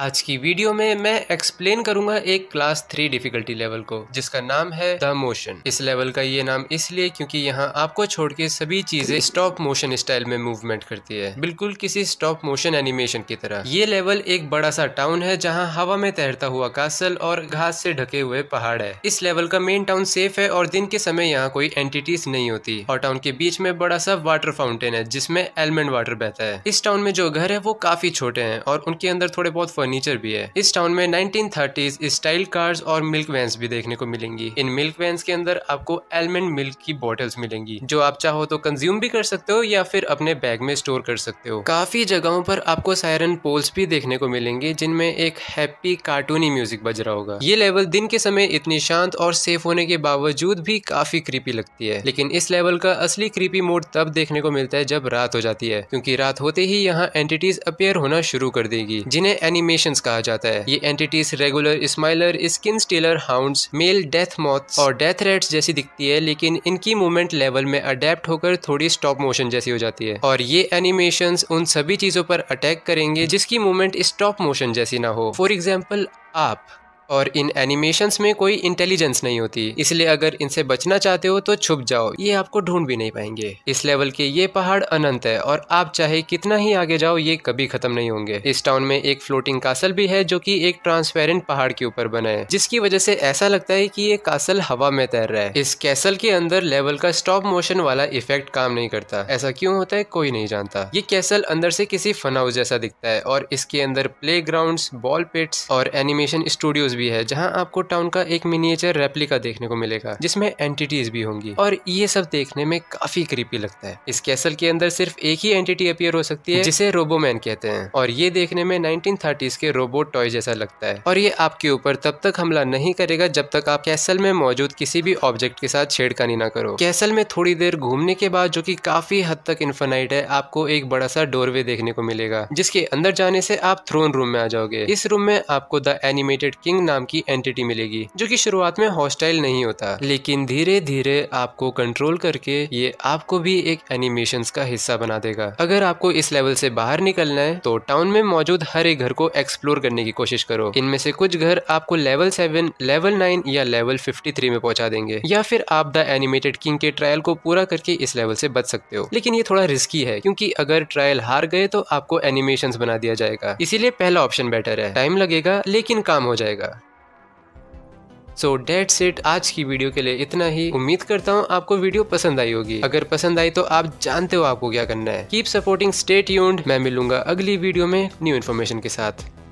आज की वीडियो में मैं एक्सप्लेन करूंगा एक क्लास थ्री डिफिकल्टी लेवल को जिसका नाम है द मोशन इस लेवल का ये नाम इसलिए क्योंकि यहाँ आपको छोड़ के सभी चीजें स्टॉप मोशन स्टाइल में मूवमेंट करती है बिल्कुल किसी स्टॉप मोशन एनिमेशन की तरह ये लेवल एक बड़ा सा टाउन है जहाँ हवा में तैरता हुआ कासल और घास से ढके हुए पहाड़ है इस लेवल का मेन टाउन सेफ है और दिन के समय यहाँ कोई एंटिटीज नहीं होती और टाउन के बीच में बड़ा सा वाटर फाउंटेन है जिसमे एलमंड वाटर बहता है इस टाउन में जो घर है वो काफी छोटे है और उनके अंदर थोड़े बहुत फर्नीचर भी है इस टाउन में नाइनटीन स्टाइल कार्स और मिल्क वैंस भी देखने को मिलेंगी इन मिल्क वैंस के अंदर आपको एलमंड मिल्क की बॉटल्स मिलेंगी जो आप चाहो तो कंज्यूम भी कर सकते हो या फिर अपने बैग में स्टोर कर सकते हो काफी जगहों पर आपको सायरन पोल्स भी देखने को मिलेंगे जिनमें एक हैप्पी कार्टूनी म्यूजिक बज रहा होगा ये लेवल दिन के समय इतनी शांत और सेफ होने के बावजूद भी काफी क्रीपी लगती है लेकिन इस लेवल का असली क्रीपी मोड तब देखने को मिलता है जब रात हो जाती है क्योंकि रात होते ही यहाँ एंटिटीज अपेयर होना शुरू कर देगी जिन्हें एनिमे एनिमेशन कहा जाता है ये entities regular smiler skin stealer hound male death moth और डेथ रेट जैसी दिखती है लेकिन इनकी मूवमेंट लेवल में अडेप्ट होकर थोड़ी स्टॉप मोशन जैसी हो जाती है और ये एनिमेशन उन सभी चीजों पर अटैक करेंगे जिसकी मूवमेंट स्टॉप मोशन जैसी ना हो फॉर एग्जाम्पल आप और इन एनिमेशंस में कोई इंटेलिजेंस नहीं होती इसलिए अगर इनसे बचना चाहते हो तो छुप जाओ ये आपको ढूंढ भी नहीं पाएंगे इस लेवल के ये पहाड़ अनंत है और आप चाहे कितना ही आगे जाओ ये कभी खत्म नहीं होंगे इस टाउन में एक फ्लोटिंग कासल भी है जो की एक ट्रांसपेरेंट पहाड़ के ऊपर बना है जिसकी वजह से ऐसा लगता है की ये कासल हवा में तैर रहा है इस कैसल के अंदर लेवल का स्टॉप मोशन वाला इफेक्ट काम नहीं करता ऐसा क्यों होता है कोई नहीं जानता ये कैसल अंदर से किसी फन हाउस जैसा दिखता है और इसके अंदर प्ले ग्राउंड बॉल पिट्स और एनिमेशन स्टूडियोज भी है जहाँ आपको टाउन का एक मिनिएचर रेप्लिका देखने को मिलेगा जिसमें एंटिटीज भी होंगी और ये सब देखने में काफी क्रीपी लगता है इस कैसल के अंदर सिर्फ एक ही एंटिटी अपियर हो सकती है जिसे रोबोमैन कहते हैं और ये देखने में नाइनटीन के रोबोट टॉय जैसा लगता है और ये आपके ऊपर तब तक हमला नहीं करेगा जब तक आप कैसल में मौजूद किसी भी ऑब्जेक्ट के साथ छेड़खानी ना करो कैसल में थोड़ी देर घूमने के बाद जो की काफी हद तक इन्फेनाइट है आपको एक बड़ा सा डोरवे देखने को मिलेगा जिसके अंदर जाने से आप थ्रोन रूम में आ जाओगे इस रूम में आपको द एनिमेटेड किंग नाम की एंटिटी मिलेगी जो की शुरुआत में हॉस्टाइल नहीं होता लेकिन धीरे धीरे आपको कंट्रोल करके ये आपको भी एक एनिमेशन का हिस्सा बना देगा अगर आपको इस लेवल से बाहर निकलना है तो टाउन में मौजूद हर एक घर को एक्सप्लोर करने की कोशिश करो इनमें से कुछ घर आपको लेवल सेवन लेवल नाइन या लेवल फिफ्टी थ्री में पहुंचा देंगे या फिर आप द एनिमेटेड किंग के ट्रायल को पूरा करके इस लेवल से बच सकते हो लेकिन ये थोड़ा रिस्की है क्योंकि अगर ट्रायल हार गए तो आपको एनिमेशन बना दिया जाएगा इसीलिए पहला ऑप्शन बेटर है टाइम लगेगा लेकिन काम हो जाएगा सो डेट सेट आज की वीडियो के लिए इतना ही उम्मीद करता हूँ आपको वीडियो पसंद आई होगी अगर पसंद आई तो आप जानते हो आपको क्या करना है कीप सपोर्टिंग स्टेट यून मैं मिलूंगा अगली वीडियो में न्यू इन्फॉर्मेशन के साथ